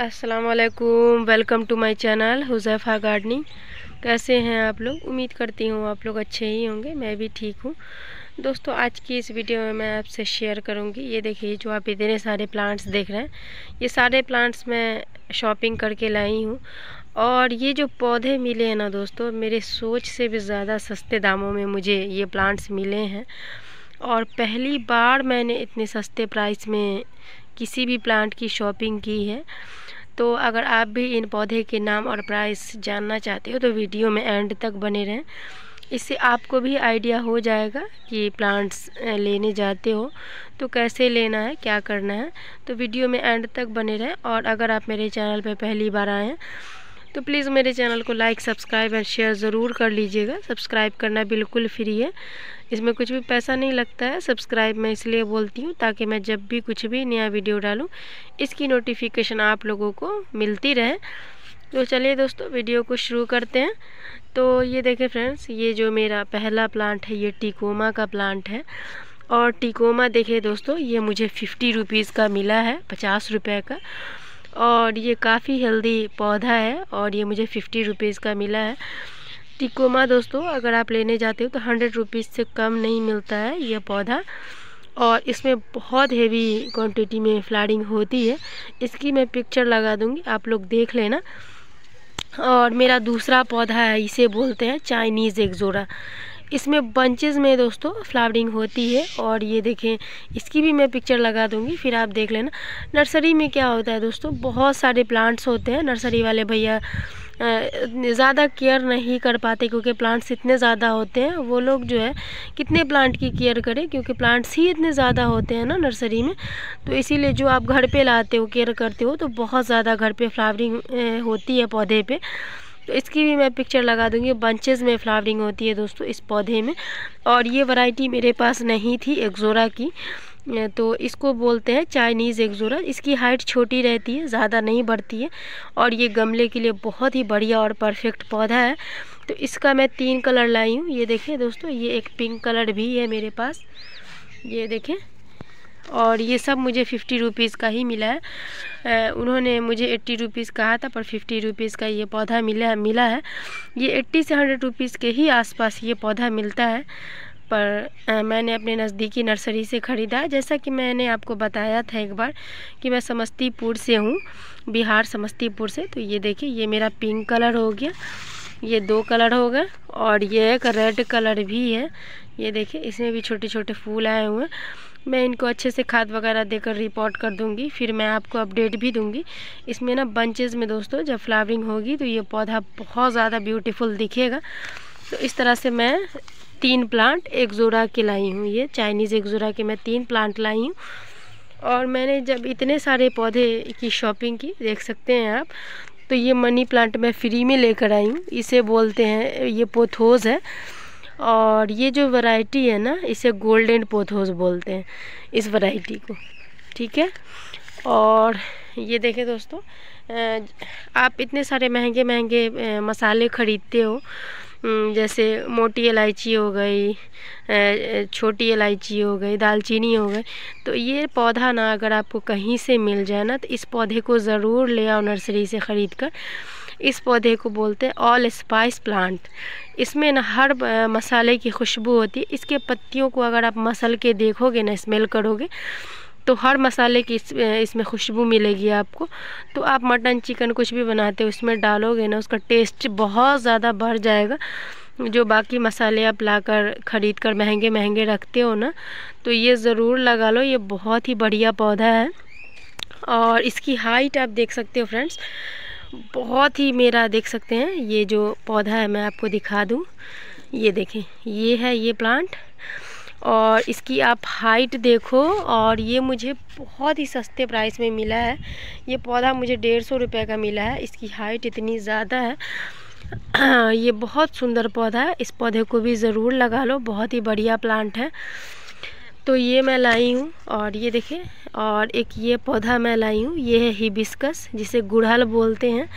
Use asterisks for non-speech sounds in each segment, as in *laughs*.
असलकुम welcome to my channel Huzaifa gardening कैसे हैं आप लोग उम्मीद करती हूँ आप लोग अच्छे ही होंगे मैं भी ठीक हूँ दोस्तों आज की इस वीडियो में मैं आपसे शेयर करूँगी ये देखिए जो आप इतने सारे प्लांट्स देख रहे हैं ये सारे प्लांट्स मैं शॉपिंग करके लाई हूँ और ये जो पौधे मिले हैं ना दोस्तों मेरे सोच से भी ज़्यादा सस्ते दामों में मुझे ये प्लांट्स मिले हैं और पहली बार मैंने इतने सस्ते प्राइस में किसी भी प्लांट की शॉपिंग की है तो अगर आप भी इन पौधे के नाम और प्राइस जानना चाहते हो तो वीडियो में एंड तक बने रहें इससे आपको भी आइडिया हो जाएगा कि प्लांट्स लेने जाते हो तो कैसे लेना है क्या करना है तो वीडियो में एंड तक बने रहें और अगर आप मेरे चैनल पर पहली बार आएँ तो प्लीज़ मेरे चैनल को लाइक सब्सक्राइब एंड शेयर ज़रूर कर लीजिएगा सब्सक्राइब करना बिल्कुल फ्री है इसमें कुछ भी पैसा नहीं लगता है सब्सक्राइब मैं इसलिए बोलती हूँ ताकि मैं जब भी कुछ भी नया वीडियो डालूँ इसकी नोटिफिकेशन आप लोगों को मिलती रहे तो चलिए दोस्तों वीडियो को शुरू करते हैं तो ये देखें फ्रेंड्स ये जो मेरा पहला प्लांट है ये टिकोमा का प्लांट है और टिकोमा देखिए दोस्तों ये मुझे फिफ्टी रुपीज़ का मिला है पचास रुपये का और ये काफ़ी हेल्दी पौधा है और ये मुझे फिफ्टी रुपीज़ का मिला है टिकोमा दोस्तों अगर आप लेने जाते हो तो हंड्रेड रुपीज़ से कम नहीं मिलता है यह पौधा और इसमें बहुत हेवी क्वांटिटी में फ्लाडिंग होती है इसकी मैं पिक्चर लगा दूँगी आप लोग देख लेना और मेरा दूसरा पौधा है इसे बोलते हैं चाइनीज़ एक्जोरा इसमें बंचेज़ में दोस्तों फ्लावरिंग होती है और ये देखें इसकी भी मैं पिक्चर लगा दूंगी फिर आप देख लेना नर्सरी में क्या होता है दोस्तों बहुत सारे प्लांट्स होते हैं नर्सरी वाले भैया ज़्यादा केयर नहीं कर पाते क्योंकि प्लांट्स इतने ज़्यादा होते हैं वो लोग जो है कितने प्लांट की केयर करें क्योंकि प्लांट्स ही इतने ज़्यादा होते हैं ना नर्सरी में तो इसीलिए जो आप घर पे लाते हो केयर करते हो तो बहुत ज़्यादा घर पे फ्लावरिंग होती है पौधे पे तो इसकी भी मैं पिक्चर लगा दूँगी बंचेज़ में फ्लावरिंग होती है दोस्तों इस पौधे में और ये वैरायटी मेरे पास नहीं थी एक्जोरा की तो इसको बोलते हैं चाइनीज़ एक्जोरा इसकी हाइट छोटी रहती है ज़्यादा नहीं बढ़ती है और ये गमले के लिए बहुत ही बढ़िया और परफेक्ट पौधा है तो इसका मैं तीन कलर लाई हूँ ये देखें दोस्तों ये एक पिंक कलर भी है मेरे पास ये देखें और ये सब मुझे फिफ्टी रुपीज़ का ही मिला है उन्होंने मुझे एट्टी रुपीज़ कहा था पर फिफ्टी रुपीज़ का ये पौधा मिला मिला है ये एट्टी से हंड्रेड रुपीज़ के ही आसपास ये पौधा मिलता है पर आ, मैंने अपने नज़दीकी नर्सरी से ख़रीदा जैसा कि मैंने आपको बताया था एक बार कि मैं समस्तीपुर से हूँ बिहार समस्तीपुर से तो ये देखिए ये मेरा पिंक कलर हो गया ये दो कलर हो गए और ये एक रेड कलर भी है ये देखिए इसमें भी छोटे छोटे फूल आए हुए हैं मैं इनको अच्छे से खाद वगैरह देकर रिपोर्ट कर दूंगी फिर मैं आपको अपडेट भी दूंगी इसमें ना बंचेज़ में दोस्तों जब फ्लावरिंग होगी तो ये पौधा बहुत ज़्यादा ब्यूटीफुल दिखेगा तो इस तरह से मैं तीन प्लांट एक जोरा के लाई हूँ ये चाइनीज़ एक जोरा के मैं तीन प्लांट लाई हूँ और मैंने जब इतने सारे पौधे की शॉपिंग की देख सकते हैं आप तो ये मनी प्लांट मैं फ्री में लेकर आई हूँ इसे बोलते हैं ये पोथोज है और ये जो वैरायटी है ना इसे गोल्डन पोथोस बोलते हैं इस वैरायटी को ठीक है और ये देखें दोस्तों आप इतने सारे महंगे महंगे मसाले ख़रीदते हो जैसे मोटी इलायची हो गई छोटी इलायची हो गई दालचीनी हो गई तो ये पौधा ना अगर आपको कहीं से मिल जाए ना तो इस पौधे को ज़रूर ले आओ नर्सरी से ख़रीद कर इस पौधे को बोलते हैं ऑल स्पाइस प्लांट इसमें ना हर मसाले की खुशबू होती है इसके पत्तियों को अगर आप मसल के देखोगे ना स्मेल करोगे तो हर मसाले की इस, इसमें खुशबू मिलेगी आपको तो आप मटन चिकन कुछ भी बनाते हो उसमें डालोगे ना उसका टेस्ट बहुत ज़्यादा बढ़ जाएगा जो बाकी मसाले आप लाकर ख़रीद कर महंगे महंगे रखते हो ना तो ये ज़रूर लगा लो ये बहुत ही बढ़िया पौधा है और इसकी हाइट आप देख सकते हो फ्रेंड्स बहुत ही मेरा देख सकते हैं ये जो पौधा है मैं आपको दिखा दूँ ये देखें ये है ये प्लांट और इसकी आप हाइट देखो और ये मुझे बहुत ही सस्ते प्राइस में मिला है ये पौधा मुझे डेढ़ सौ रुपये का मिला है इसकी हाइट इतनी ज़्यादा है *clears throat* ये बहुत सुंदर पौधा है इस पौधे को भी ज़रूर लगा लो बहुत ही बढ़िया प्लांट है तो ये मैं लाई हूँ और ये देखें और एक ये पौधा मैं लाई हूँ ये है हिबिस्कस जिसे गुड़हल बोलते हैं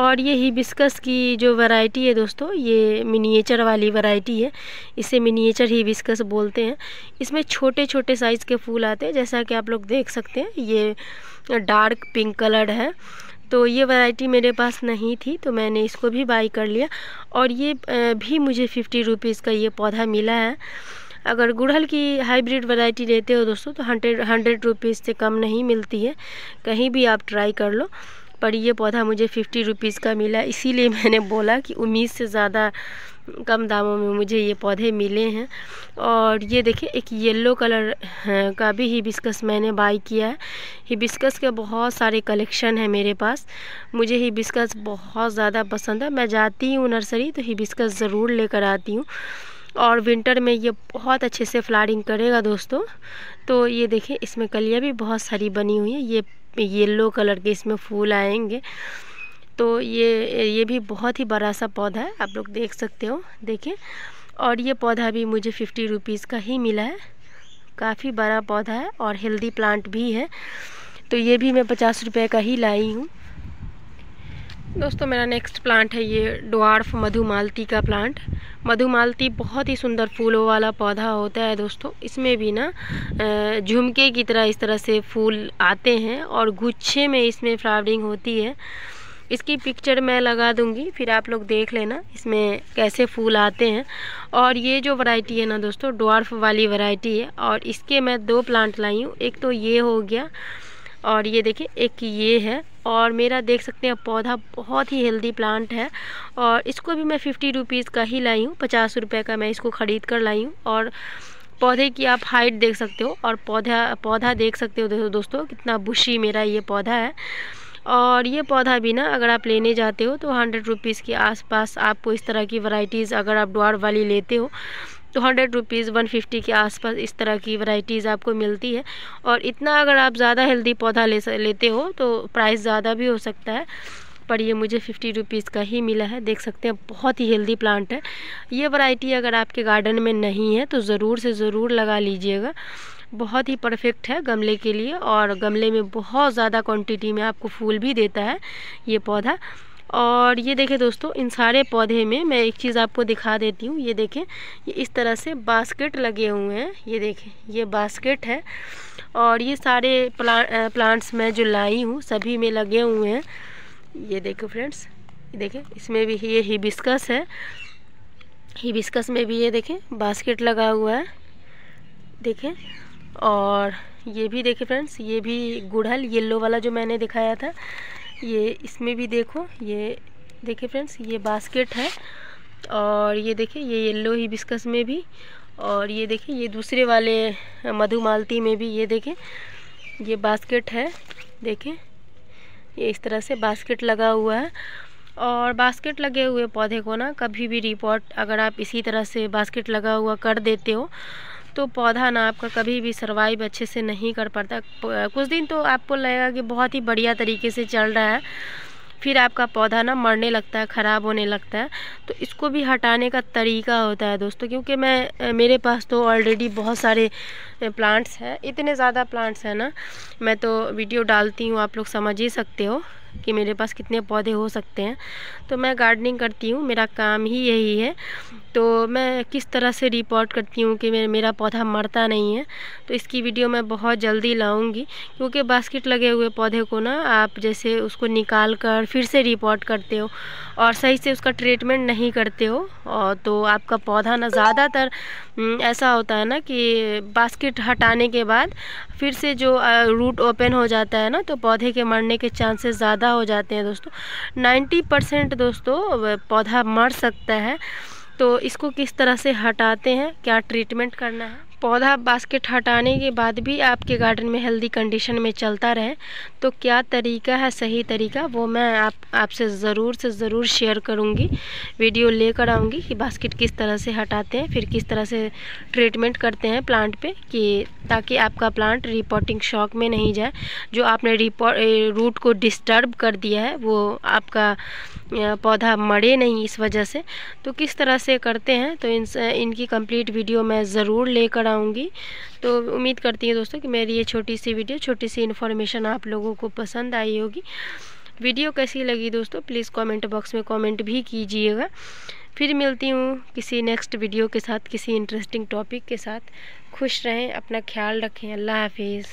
और ये हिबिस्कस की जो वैरायटी है दोस्तों ये मिनिएचर वाली वैरायटी है इसे मिनिएचर हिबिस्कस बोलते हैं इसमें छोटे छोटे साइज़ के फूल आते हैं जैसा कि आप लोग देख सकते हैं ये डार्क पिंक कलर है तो ये वैरायटी मेरे पास नहीं थी तो मैंने इसको भी बाई कर लिया और ये भी मुझे फ़िफ्टी रुपीज़ का ये पौधा मिला है अगर गुड़हल की हाइब्रिड वैरायटी लेते हो दोस्तों तो हंड्रेड हंड्रेड रुपीज़ से कम नहीं मिलती है कहीं भी आप ट्राई कर लो पर ये पौधा मुझे फिफ्टी रुपीज़ का मिला इसीलिए *laughs* मैंने बोला कि उम्मीद से ज़्यादा कम दामों में मुझे ये पौधे मिले हैं और ये देखिए एक येलो कलर हाँ, का भी हिबिस्कस मैंने बाई किया है हिबिस्कस के बहुत सारे कलेक्शन हैं मेरे पास मुझे हिबिस्कस बहुत ज़्यादा पसंद है मैं जाती हूँ नर्सरी तो हिबिस्कस ज़रूर लेकर आती हूँ और विंटर में ये बहुत अच्छे से फ्लारिंग करेगा दोस्तों तो ये देखें इसमें कलियाँ भी बहुत सारी बनी हुई हैं ये येलो कलर के इसमें फूल आएंगे तो ये ये भी बहुत ही बड़ा सा पौधा है आप लोग देख सकते हो देखिए और ये पौधा भी मुझे फिफ्टी रुपीज़ का ही मिला है काफ़ी बड़ा पौधा है और हेल्दी प्लांट भी है तो ये भी मैं पचास रुपये का ही लाई हूँ दोस्तों मेरा नेक्स्ट प्लांट है ये डोआर्फ मधुमालती का प्लांट मधुमालती बहुत ही सुंदर फूलों वाला पौधा होता है दोस्तों इसमें भी ना झुमके की तरह इस तरह से फूल आते हैं और गुच्छे में इसमें फ्लावरिंग होती है इसकी पिक्चर मैं लगा दूंगी फिर आप लोग देख लेना इसमें कैसे फूल आते हैं और ये जो वैरायटी है ना दोस्तों डोआर्फ वाली वैरायटी है और इसके मैं दो प्लांट लाई हूँ एक तो ये हो गया और ये देखिए एक ये है और मेरा देख सकते हैं पौधा बहुत ही हेल्दी प्लांट है और इसको भी मैं फ़िफ्टी रुपीज़ का ही लाई हूँ पचास रुपये का मैं इसको ख़रीद कर लाई हूँ और पौधे की आप हाइट देख सकते हो और पौधा पौधा देख सकते हो दोस्तों कितना बुशी मेरा ये पौधा है और ये पौधा भी ना अगर आप लेने जाते हो तो हंड्रेड रुपीज़ के आसपास आपको इस तरह की वैरायटीज़ अगर आप ड्वार वाली लेते हो two hundred rupees one fifty के आसपास इस तरह की वैरायटीज़ आपको मिलती है और इतना अगर आप ज़्यादा हेल्दी पौधा ले लेते हो तो प्राइस ज़्यादा भी हो सकता है पर ये मुझे फिफ्टी रुपीज़ का ही मिला है देख सकते हैं बहुत ही हेल्दी प्लांट है ये वैरायटी अगर आपके गार्डन में नहीं है तो ज़रूर से ज़रूर लगा लीजिएगा बहुत ही परफेक्ट है गमले के लिए और गमले में बहुत ज़्यादा क्वान्टिटी में आपको फूल भी देता है ये पौधा और ये देखें दोस्तों इन सारे पौधे में मैं एक चीज़ आपको दिखा देती हूँ ये देखें ये इस तरह से बास्केट लगे हुए हैं ये देखें ये बास्केट है और ये सारे प्ला, प्लांट्स मैं जो लाई हूँ सभी में लगे हुए हैं ये देखो फ्रेंड्स ये देखें इसमें भी ये हिबिस्कस है हिबिस्कस में भी ये देखें बास्केट लगा हुआ है देखें और ये भी देखें फ्रेंड्स ये भी गुड़हल येलो वाला जो मैंने दिखाया था ये इसमें भी देखो ये देखिए फ्रेंड्स ये बास्केट है और ये देखिए ये येलो ही बिस्कस में भी और ये देखिए ये दूसरे वाले मधुमालती में भी ये देखें ये बास्केट है देखें ये इस तरह से बास्केट लगा हुआ है और बास्केट लगे हुए पौधे को ना कभी भी रिपोर्ट अगर आप इसी तरह से बास्केट लगा हुआ कर देते हो तो पौधा ना आपका कभी भी सर्वाइव अच्छे से नहीं कर पाता कुछ दिन तो आपको लगेगा कि बहुत ही बढ़िया तरीके से चल रहा है फिर आपका पौधा ना मरने लगता है ख़राब होने लगता है तो इसको भी हटाने का तरीका होता है दोस्तों क्योंकि मैं मेरे पास तो ऑलरेडी बहुत सारे प्लांट्स हैं इतने ज़्यादा प्लांट्स हैं ना मैं तो वीडियो डालती हूँ आप लोग समझ ही सकते हो कि मेरे पास कितने पौधे हो सकते हैं तो मैं गार्डनिंग करती हूँ मेरा काम ही यही है तो मैं किस तरह से रिपोर्ट करती हूँ कि मेरा पौधा मरता नहीं है तो इसकी वीडियो मैं बहुत जल्दी लाऊंगी क्योंकि बास्केट लगे हुए पौधे को ना आप जैसे उसको निकाल कर फिर से रिपोर्ट करते हो और सही से उसका ट्रीटमेंट नहीं करते हो और तो आपका पौधा ना ज़्यादातर हम्म, ऐसा होता है ना कि बास्केट हटाने के बाद फिर से जो रूट ओपन हो जाता है ना तो पौधे के मरने के चांसेस ज़्यादा ज़्यादा हो जाते हैं दोस्तों 90 परसेंट दोस्तों पौधा मर सकता है तो इसको किस तरह से हटाते हैं क्या ट्रीटमेंट करना है पौधा बास्केट हटाने के बाद भी आपके गार्डन में हेल्दी कंडीशन में चलता रहे तो क्या तरीका है सही तरीका वो मैं आप आपसे ज़रूर से ज़रूर शेयर करूँगी वीडियो लेकर आऊँगी कि बास्केट किस तरह से हटाते हैं फिर किस तरह से ट्रीटमेंट करते हैं प्लांट पे कि ताकि आपका प्लांट रिपोर्टिंग शॉक में नहीं जाए जो आपने रिपोर्ट रूट को डिस्टर्ब कर दिया है वो आपका पौधा मरे नहीं इस वजह से तो किस तरह से करते हैं तो इन इनकी कंप्लीट वीडियो मैं ज़रूर लेकर आऊँगी तो उम्मीद करती है दोस्तों कि मेरी ये छोटी सी वीडियो छोटी सी इन्फॉर्मेशन आप लोगों को पसंद आई होगी वीडियो कैसी लगी दोस्तों प्लीज़ कमेंट बॉक्स में कमेंट भी कीजिएगा फिर मिलती हूँ किसी नेक्स्ट वीडियो के साथ किसी इंटरेस्टिंग टॉपिक के साथ खुश रहें अपना ख्याल रखें अल्लाह हाफिज़